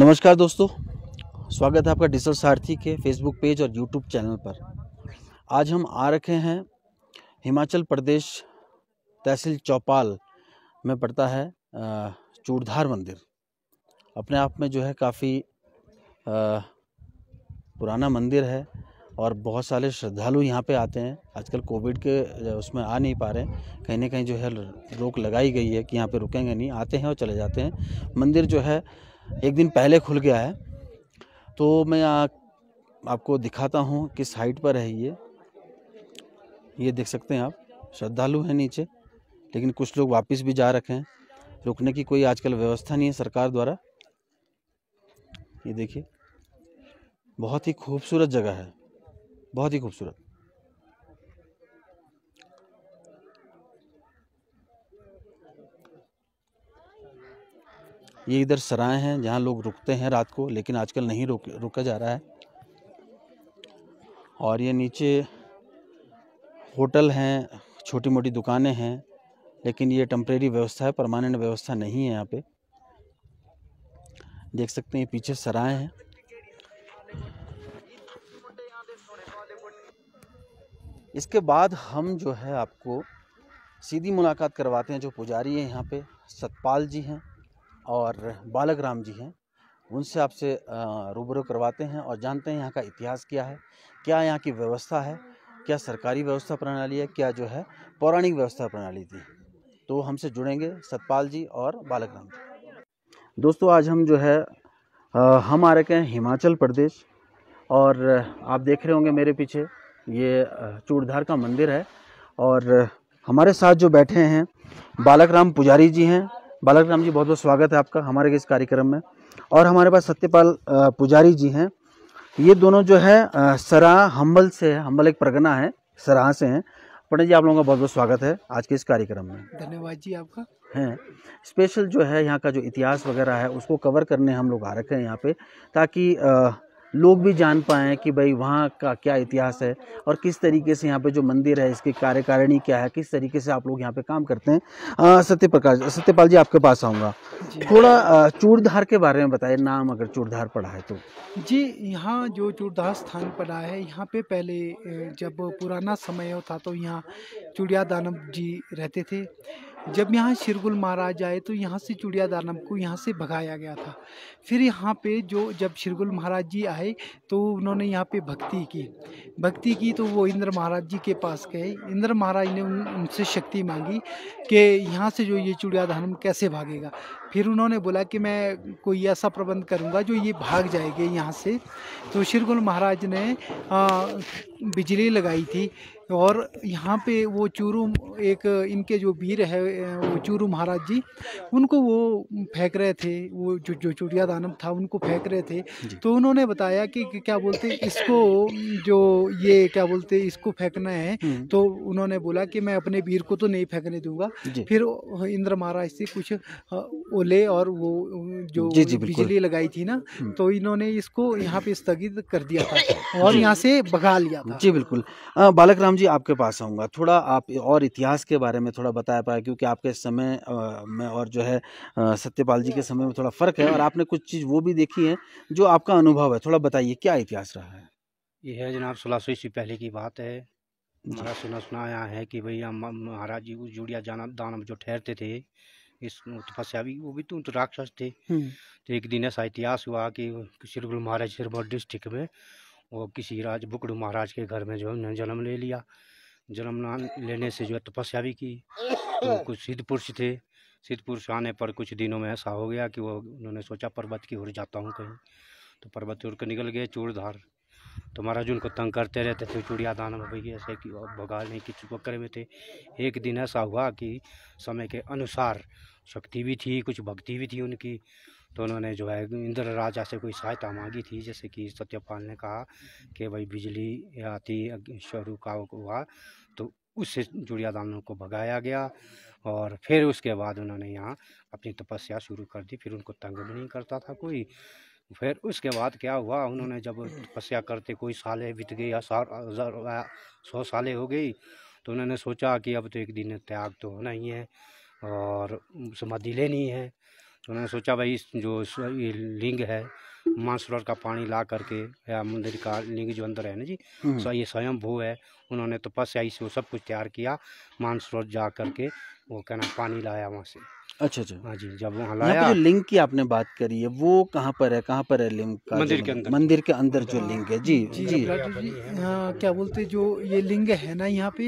नमस्कार दोस्तों स्वागत है आपका डिजिटल सारथी के फेसबुक पेज और यूट्यूब चैनल पर आज हम आ रखे हैं हिमाचल प्रदेश तहसील चौपाल में पड़ता है चूड़धार मंदिर अपने आप में जो है काफ़ी पुराना मंदिर है और बहुत सारे श्रद्धालु यहाँ पे आते हैं आजकल कोविड के उसमें आ नहीं पा रहे हैं कहीं ना कहीं जो है रोक लगाई गई है कि यहाँ पे रुकेंगे नहीं आते हैं और चले जाते हैं मंदिर जो है एक दिन पहले खुल गया है तो मैं आ, आपको दिखाता हूँ किस हाइट पर है ये ये देख सकते हैं आप श्रद्धालु हैं नीचे लेकिन कुछ लोग वापस भी जा रखे हैं रुकने की कोई आजकल व्यवस्था नहीं है सरकार द्वारा ये देखिए बहुत ही खूबसूरत जगह है बहुत ही खूबसूरत ये इधर सराय हैं जहाँ लोग रुकते हैं रात को लेकिन आजकल नहीं रुक रुका जा रहा है और ये नीचे होटल हैं छोटी मोटी दुकानें हैं लेकिन ये टम्प्रेरी व्यवस्था है परमानेंट व्यवस्था नहीं है यहाँ पे देख सकते हैं पीछे सराय हैं इसके बाद हम जो है आपको सीधी मुलाकात करवाते हैं जो पुजारी हैं यहाँ पे सतपाल जी हैं और बालक राम जी हैं उनसे आपसे रूबरू करवाते हैं और जानते हैं यहाँ का इतिहास क्या है क्या यहाँ की व्यवस्था है क्या सरकारी व्यवस्था प्रणाली है क्या जो है पौराणिक व्यवस्था प्रणाली थी तो हमसे जुड़ेंगे सतपाल जी और बालक राम जी दोस्तों आज हम जो है आ, हम आ रखे हैं हिमाचल प्रदेश और आप देख रहे होंगे मेरे पीछे ये चूड़धार का मंदिर है और हमारे साथ जो बैठे हैं बालक राम पुजारी जी हैं बालक राम जी बहुत बहुत स्वागत है आपका हमारे इस कार्यक्रम में और हमारे पास सत्यपाल पुजारी जी हैं ये दोनों जो है सराह हम्बल से है हम्बल एक प्रगना है सराह से हैं पंडित जी आप लोगों का बहुत बहुत स्वागत है आज के इस कार्यक्रम में धन्यवाद जी आपका हैं स्पेशल जो है यहाँ का जो इतिहास वगैरह है उसको कवर करने हम लोग आ रखे हैं यहाँ पे ताकि लोग भी जान पाएँ कि भाई वहाँ का क्या इतिहास है और किस तरीके से यहाँ पे जो मंदिर है इसकी कार्यकारिणी क्या है किस तरीके से आप लोग यहाँ पे काम करते हैं सत्य प्रकाश सत्यपाल जी आपके पास आऊँगा थोड़ा चूड़धार के बारे में बताइए नाम अगर चूड़धार पड़ा है तो जी यहाँ जो चूड़धार स्थान पड़ा है यहाँ पे पहले जब पुराना समय था तो यहाँ चूड़िया दानव जी रहते थे जब यहाँ शिरगुल महाराज आए तो यहाँ से चुड़िया दानम को यहाँ से भगाया गया था फिर यहाँ पे जो जब शिरगुल महाराज जी आए तो उन्होंने यहाँ पे भक्ति की भक्ति की तो वो इंद्र महाराज जी के पास गए इंद्र महाराज ने उन, उनसे शक्ति मांगी कि यहाँ से जो ये चुड़िया दानम कैसे भागेगा फिर उन्होंने बोला कि मैं कोई ऐसा प्रबंध करूँगा जो ये भाग जाएंगे यहाँ से तो श्री महाराज ने बिजली लगाई थी और यहाँ पे वो चूरू एक इनके जो वीर है वो चूरू महाराज जी उनको वो फेंक रहे थे वो जो जो चुड़िया दानव था उनको फेंक रहे थे तो उन्होंने बताया कि क्या बोलते इसको जो ये क्या बोलते इसको फेंकना है हम्म। तो उन्होंने बोला कि मैं अपने वीर को तो नहीं फेंकने दूंगा फिर इंद्र महाराज से कुछ ओले और वो जो जी जी बिजली लगाई थी ना हम्म। तो इन्होंने इसको यहाँ पे स्थगित कर दिया था और यहाँ से भगा लिया था जी बिल्कुल बालक राम जी आपके पास आऊँगा थोड़ा आप और इतिहास के बारे में थोड़ा बताया पाए क्योंकि आपके समय में और जो है सत्यपाल जी के समय में थोड़ा फ़र्क है और आपने कुछ चीज़ वो भी देखी है जो आपका अनुभव है थोड़ा बताइए क्या इतिहास रहा है ये है जनाब सोलह सौ ईस्वी पहले की बात है हमारा सुना सुनाया है कि भैया महाराज जी उस जुड़िया जाना दानव जो ठहरते थे इस तपस्या भी वो भी तो, तो राक्षस थे हम्म। तो एक दिन ऐसा इतिहास हुआ कि श्री गुरु महाराज सिरमौर डिस्ट्रिक्ट में वो किसी राज बुकड़ू महाराज के घर में जो है जन्म ले लिया जन्म लेने से जो है तपस्या भी की तो हम्म। कुछ सिद्ध पुरुष थे सिद्ध पुरुष आने पर कुछ दिनों में ऐसा हो गया कि वो उन्होंने सोचा पर्वत की ओर जाता हूँ कहीं तो पर्वत की ओर निकल गए चूड़धार तो महाराज उनको तंग करते रहते थे चुड़िया दान में भैया ऐसे कि भगा नहीं कि चुपकर में थे एक दिन ऐसा हुआ कि समय के अनुसार शक्ति भी थी कुछ भक्ति भी थी उनकी तो उन्होंने जो है इंद्र राजा से कोई सहायता मांगी थी जैसे कि सत्यपाल ने कहा कि भाई बिजली आती शुरू का हुआ तो उससे जुड़िया दानों को भगाया गया और फिर उसके बाद उन्होंने यहाँ अपनी तपस्या शुरू कर दी फिर उनको तंग भी नहीं करता था कोई फिर उसके बाद क्या हुआ उन्होंने जब तपस्या करते कोई सालें बीत गई हजार सौ साले हो गई तो उन्होंने सोचा कि अब तो एक दिन त्याग तो होना ही है और समाधि लेनी है तो उन्होंने सोचा भाई जो ये लिंग है मानसरोवर का पानी ला करके या मंदिर का लिंग जो अंदर है ना जी हम्म। सो ये स्वयं भू है उन्होंने तपस्या तो इसे वो सब कुछ तैयार किया मानसरोवर जा करके वो कहना पानी लाया वहाँ से अच्छा अच्छा हाँ जी जब वहाँ लाया जो लिंक की आपने बात करी है वो कहाँ पर है कहाँ पर है लिंक का मंदिर के अंदर मंदिर के अंदर जो लिंग है जी जी, जी। हाँ क्या बोलते जो ये लिंग है ना यहाँ पे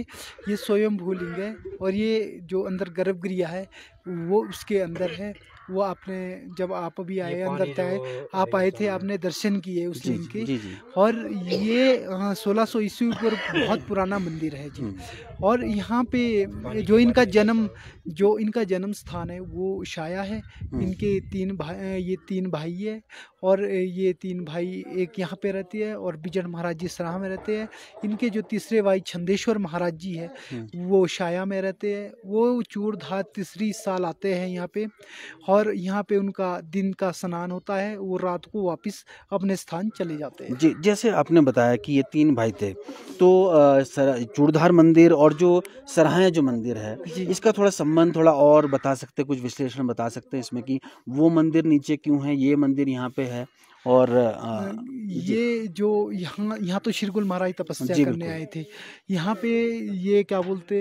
ये भू लिंग है और ये जो अंदर गर्भगृह है वो उसके अंदर है वो आपने जब आप अभी आए अंदर तय आप आए थे आपने दर्शन किए उस लिंग के और ये हाँ, सोलह सौ ईस्वी पर बहुत पुराना मंदिर है जी हम्म। और यहाँ पे जो इनका जन्म जो इनका जन्म स्थान है वो शाया है हम्म। इनके तीन भाई ये तीन भाई है और ये तीन भाई एक यहाँ पे रहती है और बिजन महाराज जी सराह में रहते हैं इनके जो तीसरे भाई छंदेश्वर महाराज जी है हम्म। वो शाया में रहते हैं वो चूड़धार तीसरी साल आते हैं यहाँ पे और यहाँ पे उनका दिन का स्नान होता है वो रात को वापस अपने स्थान चले जाते हैं जी जैसे आपने बताया कि ये तीन भाई थे तो चूड़धार मंदिर और जो सराहाया जो मंदिर है इसका थोड़ा संबंध थोड़ा और बता सकते कुछ विश्लेषण बता सकते हैं इसमें कि वो मंदिर नीचे क्यों है ये मंदिर यहाँ पे है और आ, ये जो यहाँ यहाँ तो शिरगुल महाराज तपस्या करने आए थे यहाँ पे ये क्या बोलते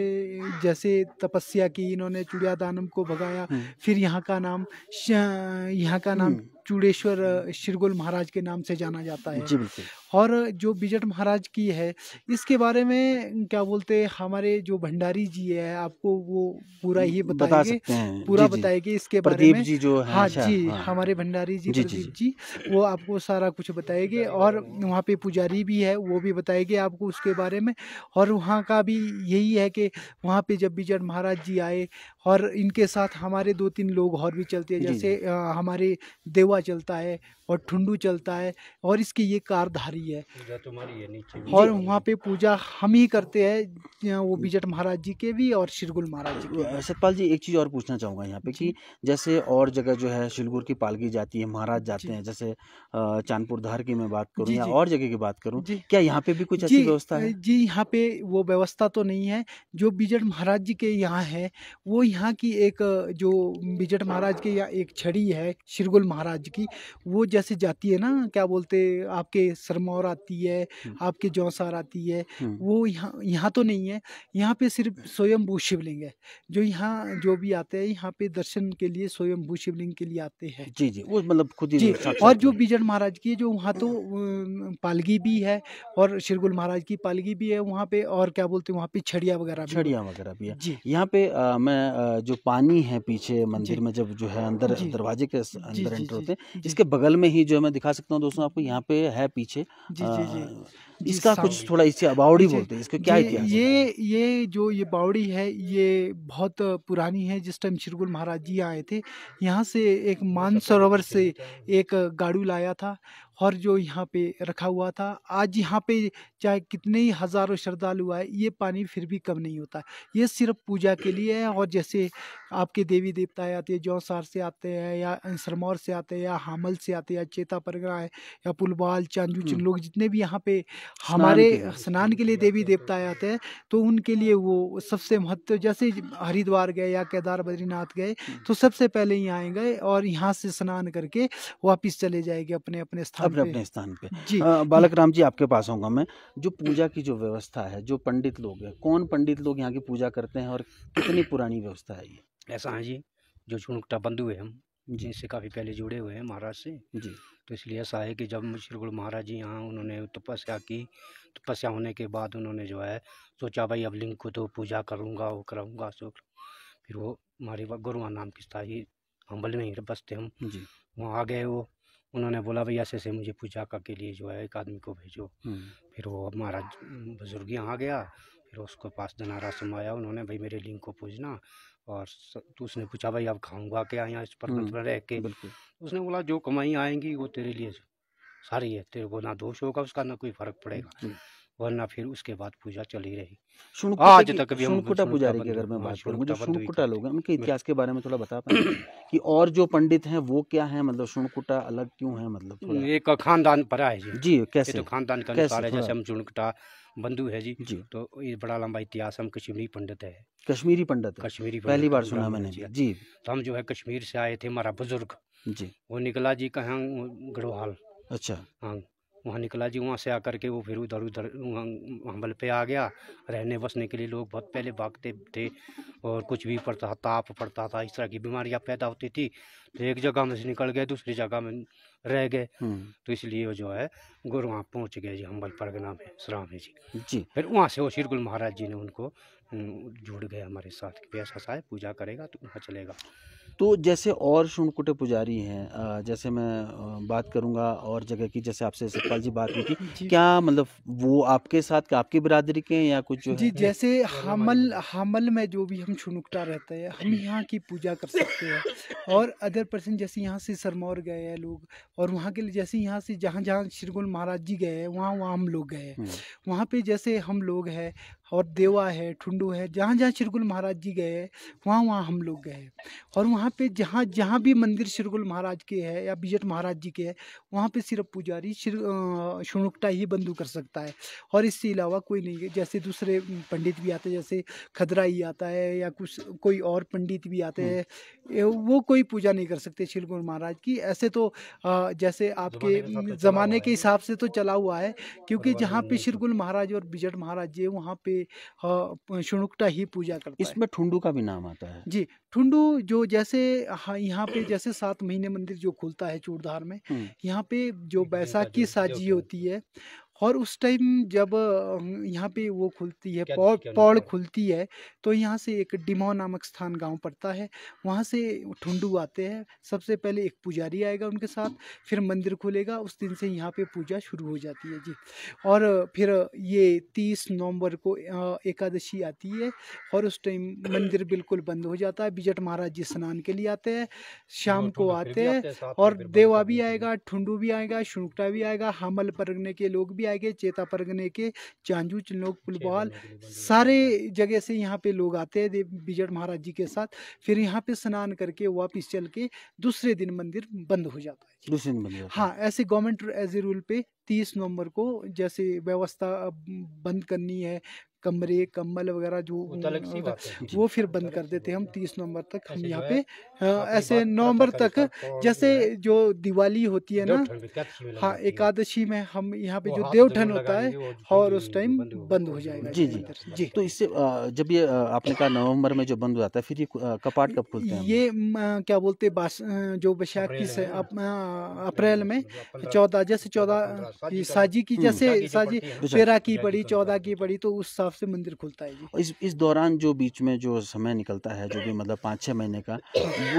जैसे तपस्या की इन्होंने चुड़िया दानम को भगाया हम्म। फिर यहाँ का नाम यहाँ का नाम हम्म। चूड़ेश्वर शिरगुल महाराज के नाम से जाना जाता है जी बिल्कुल और जो बिजट महाराज की है इसके बारे में क्या बोलते हैं हमारे जो भंडारी जी है आपको वो पूरा ही सकते हैं पूरा बताएगी इसके बारे में जी जो हाँ अच्छा, जी हाँ। हमारे भंडारी जी, जी प्रदीप जी, जी वो आपको सारा कुछ बताएंगे और वहाँ पे पुजारी भी है वो भी बताएंगे आपको उसके बारे में और वहाँ का भी यही है कि वहाँ पे जब बिजट महाराज जी आए और इनके साथ हमारे दो तीन लोग और भी चलते हैं जैसे हमारे देवा चलता है और ठुंडू चलता है और इसकी ये कारधारी है तुम्हारी नीचे और वहाँ पे पूजा हम ही करते हैं वो बिजट महाराज जी के भी और शिरगुल महाराज जी के सतपाल जी एक चीज़ और पूछना चाहूँगा यहाँ पे कि जैसे और जगह जो है शिलगुर की पालकी जाती है महाराज जाते हैं जैसे चांदपुर धार की मैं बात करूँ या और जगह की बात करूँ क्या यहाँ पे भी कुछ ऐसी व्यवस्था है जी यहाँ पे वो व्यवस्था तो नहीं है जो बिजट महाराज जी के यहाँ है वो यहाँ की एक जो बिजट महाराज के यहाँ एक छड़ी है शिरगुल महाराज की वो जैसे जाती है ना क्या बोलते आपके सरमौर आती है आपके जौसार आती है वो यहाँ यहाँ तो नहीं है यहाँ पे सिर्फ स्वयंभू शिवलिंग है जो यहाँ जो भी आते हैं यहाँ पे दर्शन के लिए स्वयंभू शिवलिंग के लिए आते हैं जी जी वो मतलब खुद ही और जो बीजन महाराज की जो वहाँ तो पालगी भी है और शिरगुल महाराज की पालगी भी है वहाँ पे और क्या बोलते हैं वहाँ पे छड़िया वगैरह छड़िया वगैरह भी है जी यहाँ पे मैं जो पानी है पीछे मंदिर में जब जो है अंदर दरवाजे के अंदर एंटर होते हैं इसके बगल में में ही जो मैं दिखा सकता हूँ दोस्तों आपको यहाँ पे है पीछे जी जी जी इसका कुछ थोड़ा इसे बावड़ी अच्छा, बोलते हैं इसको क्या इतिहास ये ये जो ये बावड़ी है ये बहुत पुरानी है जिस टाइम श्रीगुल महाराज जी आए थे यहाँ से एक मानसरोवर से एक गाड़ू लाया था और जो यहाँ पे रखा हुआ था आज यहाँ पे चाहे कितने ही हज़ारों श्रद्धालु आए ये पानी फिर भी कम नहीं होता ये सिर्फ पूजा के लिए है और जैसे आपके देवी देवता आते हैं जौसार से आते हैं या सरमौर से आते हैं या हामल से आते हैं या चेता परगना है या पुलबाल चांदू चंद लोग जितने भी यहाँ पे हमारे स्नान के लिए देवी देवता आते हैं तो उनके लिए वो सबसे महत्व जैसे हरिद्वार गए या केदार बद्रीनाथ गए तो सबसे पहले यहाँ आएंगे और यहाँ से स्नान करके वापिस चले जाएंगे अपने अपने स्थान अपने अपने स्थान पे बालक राम जी आपके पास होगा मैं जो पूजा की जो व्यवस्था है जो पंडित लोग हैं कौन पंडित लोग यहाँ की पूजा करते हैं और कितनी पुरानी व्यवस्था है ये ऐसा है जी जो छुणुकटा बंधु है हम जिनसे काफ़ी पहले जुड़े हुए हैं महाराज से जी तो इसलिए ऐसा है कि जब श्री गुरु महाराज जी यहाँ उन्होंने तपस्या की तपस्या होने के बाद उन्होंने जो है सोचा भाई अब लिंग को तो पूजा करूँगा वो कराऊँगा सो फिर वो हमारे गुरुआ नाम की स्थाई हम्बल में ही बसते हम जी वहाँ आ गए वो उन्होंने बोला भैया ऐसे ऐसे मुझे पूजा का के लिए जो है एक आदमी को भेजो हम्म। फिर वो हमारा बुजुर्ग यहाँ गया फिर उसको पास धनारा समाया उन्होंने भाई मेरे लिंग को पूजना और तो उसने पूछा भाई अब खाऊंगा क्या यहाँ इस पर हम्म। मतलब रह के तो उसने बोला जो कमाई आएंगी वो तेरे लिए सारी है तेरे को ना दोष होगा उसका ना कोई फर्क पड़ेगा वरना फिर उसके बाद पूजा चली रही आज तक भी शुणकुटा पुजारी की अगर मैं बात करूँ मुझे शुणकुटा लोग हैं उनके इतिहास के बारे में थोड़ा बता पाए कि और जो पंडित हैं वो क्या है मतलब शुणकुटा अलग क्यों है मतलब एक खानदान परा है जी जी कैसे तो खानदान का अनुसार है जैसे हम शुणकुटा बंधु है जी जी तो ये बड़ा लंबा इतिहास हम कश्मीरी पंडित है कश्मीरी पंडित कश्मीरी पहली बार सुना मैंने जी तो हम जो है कश्मीर से आए थे हमारा बुजुर्ग जी वो निकला जी कहा गढ़वाल अच्छा हाँ वहाँ निकला जी वहाँ से आकर के वो फिर उधर उधर हमल पे आ गया रहने बसने के लिए लोग बहुत पहले भागते थे और कुछ भी पड़ता ताप पड़ता था इस तरह की बीमारियाँ पैदा होती थी तो एक जगह में से निकल गए दूसरी जगह में रह गए हम्म। तो इसलिए वो जो है गुरु वहाँ पहुँच गए जी हम्बल परगना में सराम जी जी फिर वहाँ से वो श्री गुरु महाराज जी ने उनको जुड़ गए हमारे साथ कि ऐसा साहब पूजा करेगा तो वहाँ चलेगा तो जैसे और शुणकुटे पुजारी हैं जैसे मैं बात करूंगा और जगह की जैसे आपसे सतपाल जी बात हुई थी क्या मतलब वो आपके साथ आपकी बिरादरी के हैं या कुछ जो जी जैसे हमल हमल में जो भी हम शूनुकटा रहता है हम यहाँ की पूजा कर सकते हैं और अदर पर्सन जैसे यहाँ से सरमौर गए हैं लोग और वहाँ के लिए जैसे यहाँ से जहाँ जहाँ श्रीगुण महाराज जी गए हैं वहाँ वहाँ हम लोग गए हैं हम्म। वहाँ पे जैसे हम लोग हैं और देवा है ठुंडू है जहाँ जहाँ श्रीगुल महाराज जी गए वहाँ वहाँ हम लोग गए और वहाँ पे जहाँ जहाँ भी मंदिर श्रीगुल महाराज के है या बिजट महाराज जी के है वहाँ पे सिर्फ पुजारी श्री शुणुकटा ही बंधु कर सकता है और इससे अलावा कोई नहीं जैसे दूसरे पंडित भी आते हैं जैसे खदराई आता है या कुछ कोई और पंडित भी आते हम्म। हैं वो कोई पूजा नहीं कर सकते श्रीगुल महाराज की ऐसे तो जैसे आपके ज़माने के हिसाब से तो चला हुआ है क्योंकि जहाँ पे श्रीगुल महाराज और बिजट महाराज जी वहाँ पे शुणुकटा ही पूजा करता इसमें ठुंडू का भी नाम आता है जी ठुंडू जो जैसे यहाँ पे जैसे सात महीने मंदिर जो खुलता है चूड़धार में यहाँ पे जो बैसाखी साजी होती है और उस टाइम जब यहाँ पे वो खुलती है पौड़ पौड़ खुलती है तो यहाँ से एक डिमो नामक स्थान गांव पड़ता है वहाँ से ठुंडू आते हैं सबसे पहले एक पुजारी आएगा उनके साथ फिर मंदिर खुलेगा उस दिन से यहाँ पे पूजा शुरू हो जाती है जी और फिर ये तीस नवंबर को एकादशी आती है और उस टाइम मंदिर बिल्कुल बंद हो जाता है बिजट महाराज जी स्नान के लिए आते हैं शाम तो को आते हैं और देवा भी आएगा ठुंडू भी आएगा शुनकटा भी आएगा हमल परगने के लोग भी आएंगे चेता परगने के चांजू चिनोक पुलवाल सारे जगह से यहाँ पे लोग आते हैं बिजट महाराज जी के साथ फिर यहाँ पे स्नान करके वापिस चल के दूसरे दिन मंदिर बंद हो जाता है दूसरे दिन बंद हाँ ऐसे गवर्नमेंट एज ए रूल पे तीस नवंबर को जैसे व्यवस्था बंद करनी है कमरे कम्बल वगैरह जो वो तो फिर बंद तो कर देते हम तीस नवंबर तक हम यहाँ पे ऐसे नवंबर तक जैसे जो दिवाली होती है ना हाँ एकादशी में हम यहाँ पे जो देवठन होता है और उस टाइम बंद हो जाएगा जी जी जी तो इससे जब ये आपने कहा नवंबर में जो बंद हो जाता है फिर ये कपाट कब खुलता है ये क्या बोलते जो बैशाख की अप्रैल में चौदह जैसे चौदह साजी की हम्म, जैसे साजी तेरह की पड़ी चौदह की पड़ी तो उस हिसाब से मंदिर खुलता है जी इस इस दौरान जो बीच में जो समय निकलता है जो भी मतलब पाँच छः महीने का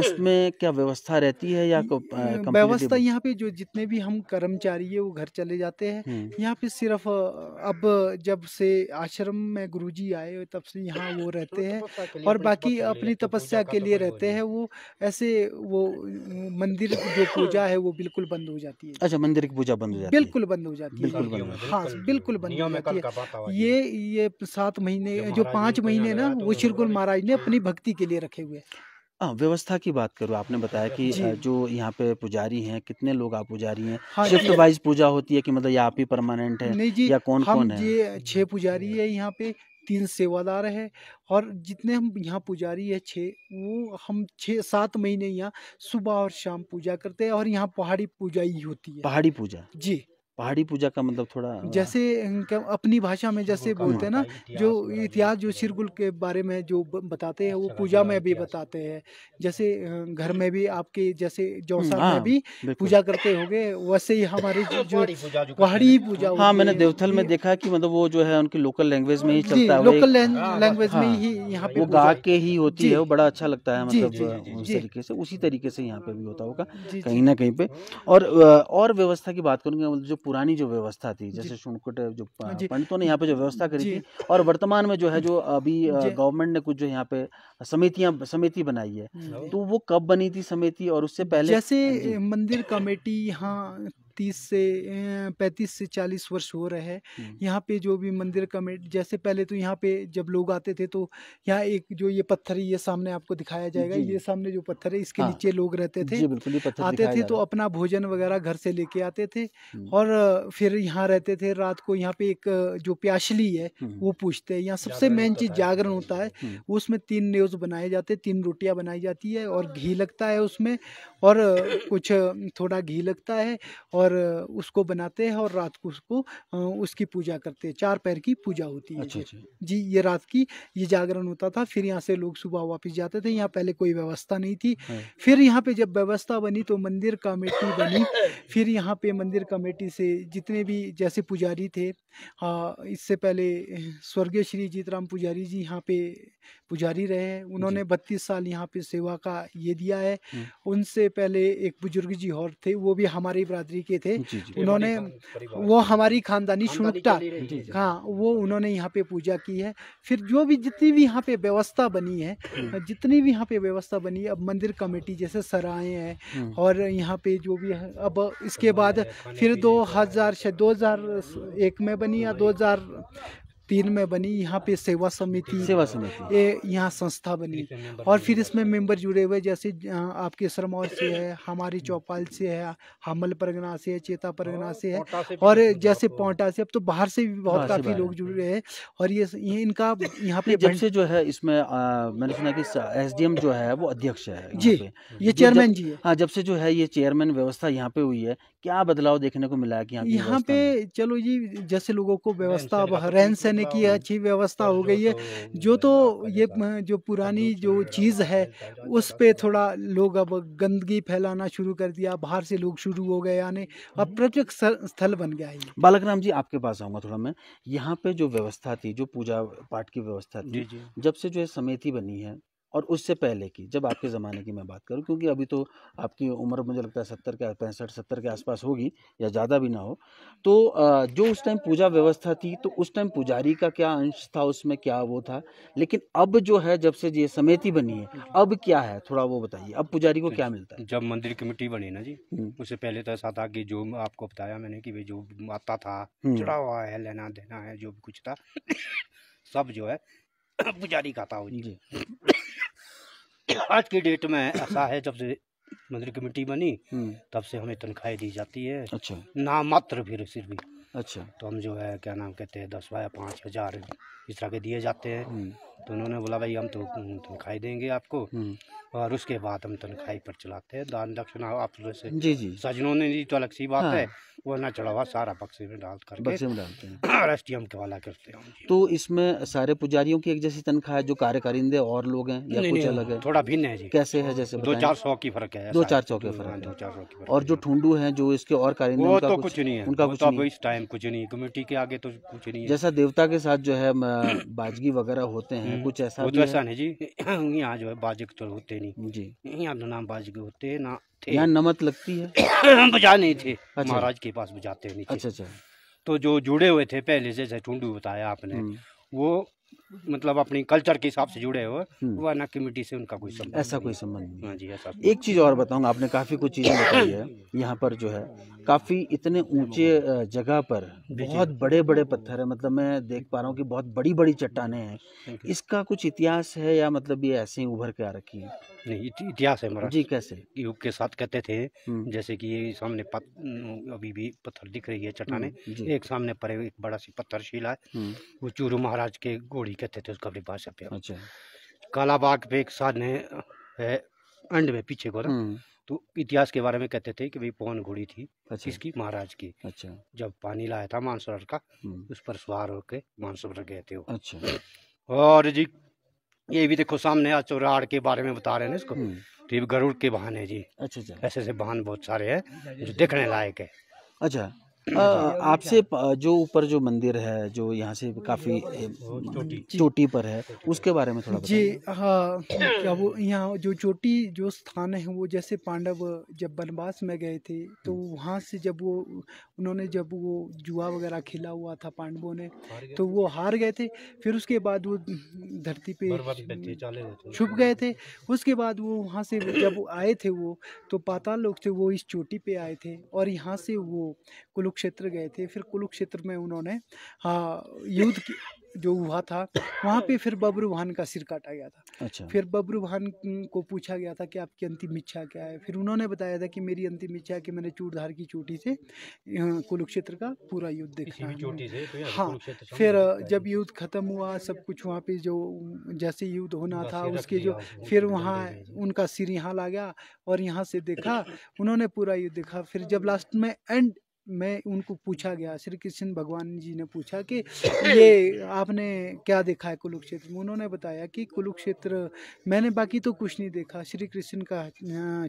उसमें क्या व्यवस्था रहती है या व्यवस्था यहाँ पे जो जितने भी हम कर्मचारी है वो घर चले जाते हैं हम्म। यहाँ पे सिर्फ अब जब से आश्रम में गुरु आए तब से यहाँ वो रहते हैं और बाकी अपनी तपस्या के लिए तो तो रहते हैं वो ऐसे वो मंदिर जो पूजा है वो बिल्कुल बंद हो जाती है अच्छा मंदिर की पूजा बंद हो जाती है बिल्कुल बंद हो जाती है हाँ बिल्कुल बंद हो जाती है ये ये सात महीने जो पांच महीने ना तो वो श्रीकुल महाराज ने अपनी भक्ति के लिए रखे हुए हाँ व्यवस्था की बात करो आपने बताया कि जो यहाँ पे पुजारी हैं कितने लोग आप पुजारी हैं हाँ, शिफ्ट वाइज पूजा होती है कि मतलब आप ही परमानेंट है नहीं जी, या कौन हम कौन है ये छह पुजारी है यहाँ पे तीन सेवादार है और जितने हम यहाँ पुजारी है छः वो हम छः सात महीने यहाँ सुबह और शाम पूजा करते हैं और यहाँ पहाड़ी पूजा ही होती है पहाड़ी पूजा जी पहाड़ी पूजा का मतलब थोड़ा हाँ। जैसे अपनी भाषा में जैसे बोलते हैं ना जो इतिहास जो सिरगुल के बारे में जो बताते हैं वो अच्छा पूजा में भी बताते हैं जैसे घर में भी आपके जैसे हम्म, जौसा हाँ, में भी पूजा करते होंगे वैसे ही हमारी जो पहाड़ी पूजा हाँ मैंने देवथल में देखा कि मतलब वो जो है उनकी लोकल लैंग्वेज में ही चलता है लोकल लैंग्वेज हाँ, में ही यहाँ वो गा के ही होती है वो बड़ा अच्छा लगता है मतलब उस तरीके से उसी तरीके से यहाँ पे भी होता होगा कहीं ना कहीं पे और और व्यवस्था की बात करूंगा मतलब जो पुरानी जो व्यवस्था थी जैसे शुणकुट जो पंडितों ने यहाँ पे जो व्यवस्था करी थी और वर्तमान में जो है जो अभी गवर्नमेंट ने कुछ जो यहाँ पे समितियाँ समिति बनाई है तो वो कब बनी थी समिति और उससे पहले जैसे हाँ मंदिर कमेटी यहाँ तीस से पैंतीस से चालीस वर्ष हो रहे हैं यहाँ पे जो भी मंदिर कमेटी जैसे पहले तो यहाँ पे जब लोग आते थे तो यहाँ एक जो ये पत्थर ये सामने आपको दिखाया जाएगा ये सामने जो पत्थर है इसके हाँ, नीचे लोग रहते थे आते थे तो अपना भोजन वगैरह घर से लेके आते थे और फिर यहाँ रहते थे रात को यहाँ पे एक जो प्याशली है वो पूछते हैं यहाँ सबसे मेन चीज जागरण होता है उसमें तीन न्यूज बनाए जाते तीन रोटियाँ बनाई जाती है और घी लगता है उसमें और कुछ थोड़ा घी लगता है और और उसको बनाते हैं और रात को उसको उसकी पूजा करते हैं चार पैर की पूजा होती है अच्छा, अच्छा, जी ये रात की ये जागरण होता था फिर यहाँ से लोग सुबह वापस जाते थे यहाँ पहले कोई व्यवस्था नहीं थी हाँ। फिर यहाँ पे जब व्यवस्था बनी तो मंदिर कमेटी बनी फिर यहाँ पे मंदिर कमेटी से जितने भी जैसे पुजारी थे इससे पहले स्वर्गीय श्री जीतराम पुजारी जी यहाँ पे पुजारी रहे उन्होंने बत्तीस साल यहाँ पे सेवा का ये दिया है हाँ। उनसे पहले एक बुजुर्ग जी और थे वो भी हमारी बरादरी के थे उन्होंने वो हमारी खानदानी शुरुक्ता हाँ वो उन्होंने यहाँ पे पूजा की है फिर जो भी जितनी भी यहाँ पे व्यवस्था बनी है हम्म। जितनी भी यहाँ पे व्यवस्था बनी है अब मंदिर कमेटी जैसे सराए हैं हम्म। और यहाँ पे जो भी अब इसके बाद फिर दो हज़ार दो हज़ार एक में बनी या दो हज़ार तीन में बनी यहाँ पे सेवा समिति सेवा समिति ये यहाँ संस्था बनी और फिर इसमें मेंबर जुड़े हुए जैसे आपके सरमौर से है हमारी हम्म। चौपाल से है हमल परगना से है चेता परगना हाँ, से है और जैसे पौटा से अब तो बाहर से भी बहुत काफ़ी लोग जुड़ रहे हाँ। हैं और ये इनका यहाँ पे जब से जो है इसमें मैंने सुना की एस जो है वो अध्यक्ष है जी ये चेयरमैन जी हाँ जब से जो है ये चेयरमैन व्यवस्था यहाँ पे हुई है क्या बदलाव देखने को मिला है कि यहाँ पे चलो जी जैसे लोगों को व्यवस्था अब रहन सहने की अच्छी व्यवस्था हो गई है जो तो ये जो पुरानी जो चीज़ है उस पर थोड़ा लोग अब गंदगी फैलाना शुरू कर दिया बाहर से लोग शुरू हो गए आने अब हम्म। प्रत्येक स्थल बन गया है बालक राम जी आपके पास आऊँगा थोड़ा मैं यहाँ पे जो व्यवस्था थी जो पूजा पाठ की व्यवस्था थी जब से जो समिति बनी है और उससे पहले की जब आपके ज़माने की मैं बात करूं क्योंकि अभी तो आपकी उम्र मुझे लगता है सत्तर के पैंसठ सत्तर के आसपास होगी या ज़्यादा भी ना हो तो जो उस टाइम पूजा व्यवस्था थी तो उस टाइम पुजारी का क्या अंश था उसमें क्या वो था लेकिन अब जो है जब से ये समिति बनी है अब क्या है थोड़ा वो बताइए अब पुजारी को क्या अच्छा, मिलता है जब मंदिर कमेटी बनी ना जी उससे पहले तो ऐसा था कि जो आपको बताया मैंने कि भाई जो आता था चढ़ा हुआ है लेना देना है जो भी कुछ था सब जो है पुजारी का था जी आज की डेट में ऐसा है जब से मंदिर कमेटी बनी हम्म। तब से हमें तनख्वाही दी जाती है अच्छा नाम मात्र फिर सिर्फ भी अच्छा तो हम जो है क्या नाम कहते हैं दस बाय पाँच हजार इस तरह के दिए जाते हैं हम्म। तो उन्होंने बोला भाई हम तो तनख्वाही देंगे आपको हम्म। और उसके बाद हम तनख्वाही पर चलाते हैं दान दक्षिणा आप से जी जी सजनों ने जी तो अलग सी बात हाँ। है वो ना चढ़ावा सारा बक्से में डाल कर बक्से में डालते हैं एम के वाला करते हैं हाँ। तो इसमें सारे पुजारियों की एक जैसी तनख्वाह है जो कार्यकारिंदे और लोग हैं या कुछ अलग है थोड़ा भिन्न है जी कैसे है जैसे दो चार सौ की फर्क है दो चार सौ के फर्क हाँ, दो चार सौ की और जो ठूडू है जो इसके और कारिंदे तो कुछ नहीं है उनका कुछ तो इस टाइम कुछ नहीं कमेटी के आगे तो कुछ नहीं जैसा देवता के साथ जो है बाजगी वगैरह होते हैं है हम्म। कुछ ऐसा कुछ तो ऐसा नहीं जी यहाँ जो है बाजिक तो होते नहीं जी यहाँ तो नाम बाजिक होते ना थे यहाँ नमत लगती है बजा नहीं थे अच्छा। महाराज के पास बजाते नहीं अच्छा अच्छा तो जो जुड़े हुए थे पहले से जैसे टूडू बताया आपने हम्म। वो मतलब अपनी कल्चर के हिसाब से जुड़े हो हम्म। वाना कमिटी से उनका कोई संबंध ऐसा कोई संबंध नहीं हाँ जी ऐसा एक चीज़ और बताऊंगा आपने काफ़ी कुछ चीज़ें बताई है यहाँ पर जो है काफ़ी इतने ऊंचे जगह पर बहुत बड़े बड़े पत्थर है मतलब मैं देख पा रहा हूँ कि बहुत बड़ी बड़ी चट्टाने हैं इसका कुछ इतिहास है या मतलब ये ऐसे ही उभर के आ रखी है नहीं इतिहास है हमारा जी कैसे युग के साथ कहते थे हम्म। जैसे कि ये सामने अभी भी पत्थर दिख रही है चट्टाने हम्म, एक सामने पर एक बड़ा सी पत्थर शिला है वो चूरू महाराज के घोड़ी कहते थे तो उसको अपनी भाषा पे अच्छा कालाबाग पे एक साधन है, अंड में पीछे को हम्म। तो इतिहास के बारे में कहते थे कि भाई पवन घोड़ी थी अच्छा। इसकी महाराज की अच्छा जब पानी लाया था मानसरोवर का हम्म। उस पर सवार होकर मानसरोवर गए थे वो अच्छा और जी ये भी देखो सामने आज चौराड़ के बारे में बता रहे हैं इसको हम्म। तो ये गरुड़ के बहान है जी अच्छा, अच्छा ऐसे ऐसे बहान बहुत सारे हैं जो देखने लायक है अच्छा आपसे जो ऊपर जो मंदिर है जो यहाँ से काफ़ी चोटी पर है उसके बारे में थोड़ा जी हाँ क्या वो यहाँ जो चोटी जो स्थान है वो जैसे पांडव जब वनवास में गए थे तो हम्म। वहाँ से जब वो उन्होंने जब वो जुआ वगैरह खेला हुआ था पांडवों ने तो वो हार गए थे फिर उसके बाद वो धरती पे छुप गए थे उसके बाद वो वहाँ से जब आए थे वो तो पाताल लोग से वो इस चोटी पे आए थे और यहाँ से वो कुलुक कुरुक्षेत्र गए थे फिर कुरुक्षेत्र में उन्होंने युद्ध जो हुआ था वहाँ पे फिर भान का सिर काटा गया था अच्छा। फिर भान को पूछा गया था कि आपकी अंतिम इच्छा क्या है फिर उन्होंने बताया था कि मेरी अंतिम इच्छा है कि मैंने चूड़धार की चोटी से कुरुक्षेत्र का पूरा युद्ध देखा तो हाँ फिर जब युद्ध खत्म हुआ सब कुछ वहाँ पे जो जैसे युद्ध होना था उसके जो फिर वहाँ उनका सिर यहाँ ला गया और यहाँ से देखा उन्होंने पूरा युद्ध देखा फिर जब लास्ट में एंड मैं उनको पूछा हम्म। गया श्री कृष्ण भगवान जी ने पूछा कि ये आपने क्या देखा है कुरुक्षेत्र में उन्होंने बताया कि कुरुक्षेत्र मैंने बाकी तो कुछ नहीं देखा श्री कृष्ण का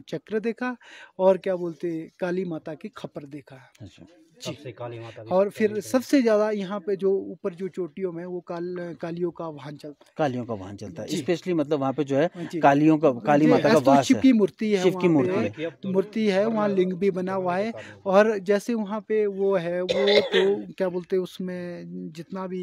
चक्र देखा और क्या बोलते काली माता की खपर देखा अच्छा जी काली माता और फिर सबसे ज़्यादा यहाँ पे जो ऊपर जो चोटियों में वो काल कालियों का वाहन चलता है कालियों का वाहन चलता है स्पेशली मतलब वहाँ पे जो है हाँ कालियों का काली माता का तो वास शिव की मूर्ति है शिव की मूर्ति है तो मूर्ति है वहाँ लिंग भी तो बना हुआ है और जैसे वहाँ पे वो है वो तो क्या बोलते है उसमें जितना भी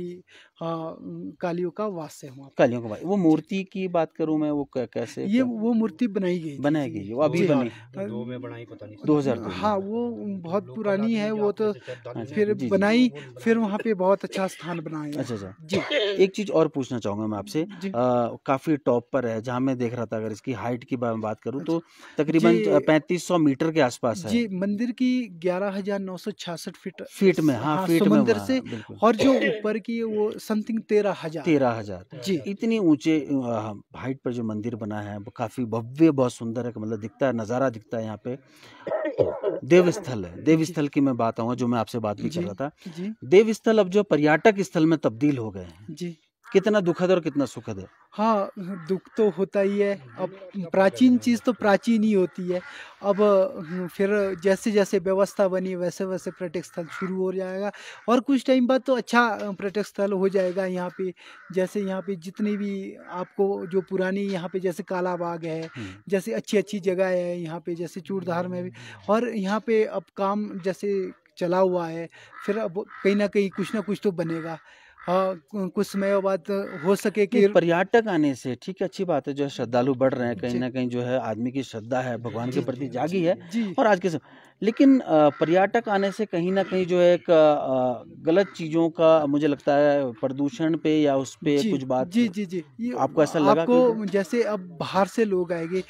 कालियों का वास है वहाँ कालियों का वो मूर्ति की बात करूँ मैं वो कैसे ये वो मूर्ति बनाई गई बनाई गई अभी बनी दो हजार हाँ वो बहुत पुरानी है वो तो फिर बनाई फिर वहाँ पे बहुत अच्छा स्थान बनाया अच्छा अच्छा जी एक चीज़ और पूछना चाहूंगा मैं आपसे काफ़ी टॉप पर है जहाँ मैं देख रहा था अगर इसकी हाइट की बात करूँ तो अच्छा। तकरीबन पैंतीस सौ मीटर के आसपास है जी मंदिर की ग्यारह हजार नौ सौ छियासठ फीट फीट में हाँ, हाँ फीट मंदिर से हाँ, और जो ऊपर की वो समथिंग तेरह हजार तेरह हजार जी इतनी ऊंचे हाइट पर जो मंदिर बना है काफ़ी भव्य बहुत सुंदर है मतलब दिखता है नज़ारा दिखता है यहाँ पे देवस्थल है देवस्थल की मैं बात आऊँगा जो मैं आपसे बात भी कर रहा था देव स्थल अब जो पर्यटक स्थल में तब्दील हो गए हैं जी कितना दुखद और कितना सुखद है हाँ दुख तो होता ही है अब प्राचीन चीज़ तो प्राचीन ही होती है अब हम्म, फिर जैसे जैसे व्यवस्था बनी वैसे वैसे पर्यटक स्थल शुरू हो जाएगा और कुछ टाइम बाद तो अच्छा पर्यटक स्थल हो जाएगा यहाँ पे जैसे यहाँ पे जितने भी आपको जो पुरानी यहाँ पे जैसे काला बाग है हम्म। जैसे अच्छी अच्छी जगह है यहाँ पे जैसे चूड़धार में भी और यहाँ पे अब काम जैसे चला हुआ है फिर अब कहीं ना कहीं कुछ ना कुछ तो बनेगा हाँ, कुछ समय बाद हो सके कि पर्यटक आने से ठीक है अच्छी बात है जो है श्रद्धालु बढ़ रहे हैं कहीं ना कहीं जो है आदमी की श्रद्धा है भगवान के प्रति जागी है और आज के समय लेकिन पर्यटक आने से कहीं ना कहीं जो है एक गलत चीज़ों का मुझे लगता है प्रदूषण पे या उस पे कुछ बात जी जी जी आपको ऐसा लगा आपको जैसे अब बाहर से लोग आएंगे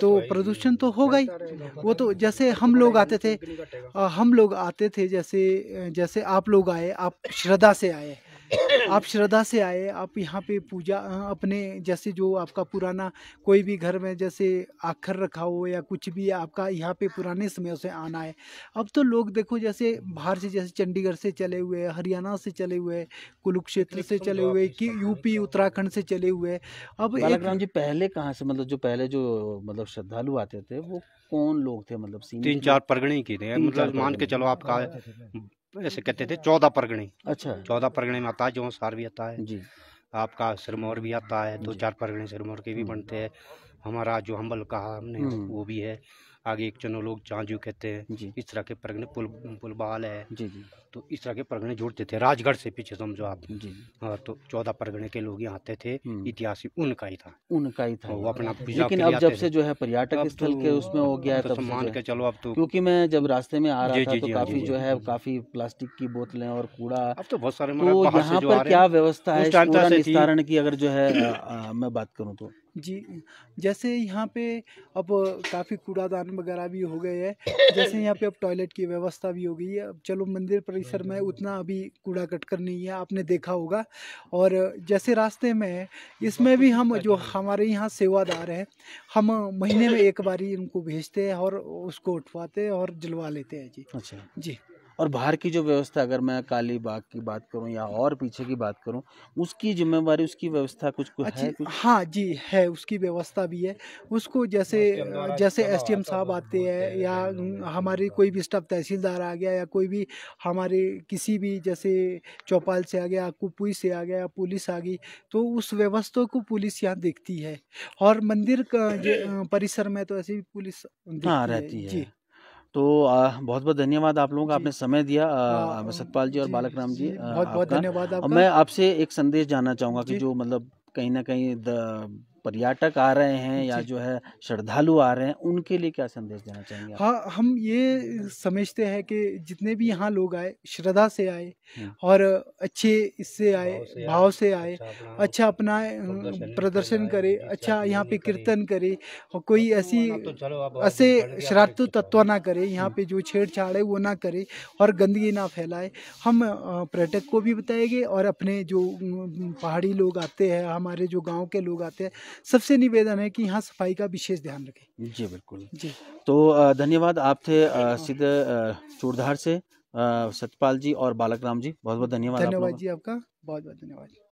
तो प्रदूषण तो होगा ही वो तो जैसे हम लोग आते थे हम लोग आते थे जैसे जैसे आप लोग आए आप श्रद्धा से आए आप श्रद्धा से आए आप यहाँ पे पूजा अपने जैसे जो आपका पुराना कोई भी घर में जैसे आखर रखा हो या कुछ भी आपका यहाँ पे पुराने समय से आना है अब तो लोग देखो जैसे बाहर से जैसे चंडीगढ़ से चले हुए हरियाणा से चले हुए कुरुक्षेत्र से चले हुए कि यूपी उत्तराखंड से चले हुए अब एक जी पहले कहाँ से मतलब जो पहले जो मतलब श्रद्धालु आते थे वो कौन लोग थे मतलब तीन चार परगणे की थे मतलब मान के चलो आपका हाँ, हाँ, हाँ, जैसे कहते थे चौदह परगणे अच्छा चौदह परगणे में आता है जो सार भी आता है जी आपका सिरमौर भी आता है दो चार परगणे सिरमौर के भी हम्म। बनते हैं हमारा जो हम्बल कहा हमने हम्म। वो भी है आगे एक चनो लोग जांजू कहते हैं इस तरह के परगने पुल पुलबाल है जी जी तो इस तरह के परगने जुड़ते थे राजगढ़ से पीछे समझो आप जी हाँ तो चौदह परगने के लोग यहाँ आते थे हम्म। इतिहास उनका ही था उनका ही था वो अपना लेकिन अब जब से जो है पर्यटक स्थल तो के उसमें हो गया है तो मान के चलो अब तो क्योंकि मैं जब रास्ते में आ रहा था तो काफी जो है काफी प्लास्टिक की बोतलें और कूड़ा अब तो बहुत सारे तो यहाँ पर क्या व्यवस्था है निस्तारण की अगर जो है मैं बात करूँ तो जी जैसे यहाँ पे अब काफ़ी कूड़ादान वगैरह भी हो गए हैं जैसे यहाँ पे अब टॉयलेट की व्यवस्था भी हो गई है अब चलो मंदिर परिसर में उतना अभी कूड़ा कटकर नहीं है आपने देखा होगा और जैसे रास्ते में इसमें भी हम जो हमारे यहाँ सेवादार हैं हम महीने में एक बार ही इनको भेजते हैं और उसको उठवाते हैं और जलवा लेते हैं जी अच्छा जी और बाहर की जो व्यवस्था अगर मैं काली बाग की बात करूं या और पीछे की बात करूं उसकी जिम्मेवारी उसकी व्यवस्था कुछ कुछ है कुछ? हाँ जी है उसकी व्यवस्था भी है उसको जैसे जैसे एस टी एम साहब आते हैं या हमारे कोई भी स्टाफ तहसीलदार आ गया या कोई भी हमारे किसी भी जैसे चौपाल से आ गया कुपुई से आ गया पुलिस आ गई तो उस व्यवस्था को पुलिस यहाँ देखती है और मंदिर का परिसर में तो ऐसे भी पुलिस हाँ रहती है जी तो आ, बहुत बहुत धन्यवाद आप लोगों का आपने समय दिया हाँ, सतपाल जी और बालक राम जी, बहुत बहुत धन्यवाद मैं आपसे एक संदेश जानना चाहूंगा कि जो मतलब कहीं ना कहीं पर्यटक आ रहे हैं या जो है श्रद्धालु आ रहे हैं उनके लिए क्या संदेश देना चाहेंगे हाँ हम ये समझते हैं कि जितने भी यहाँ लोग आए श्रद्धा से आए हम्म। और अच्छे इससे आए भाव से आए अच्छा अपना अच्छा प्रदर्शन करे अच्छा यहाँ पे कीर्तन करे और कोई तो ऐसी तो ऐसे शरारत तत्व ना करे यहाँ हम्म। पे जो छेड़छाड़ है वो ना करे और गंदगी ना फैलाए हम पर्यटक को भी बताएंगे और अपने जो पहाड़ी लोग आते हैं हमारे जो गाँव के लोग आते हैं सबसे निवेदन है कि यहाँ सफाई का विशेष ध्यान रखें जी बिल्कुल जी तो धन्यवाद आप थे सिद्ध चूड़धार से सतपाल जी और बालक राम जी बहुत बहुत धन्यवाद धन्यवाद जी आपका बहुत बहुत धन्यवाद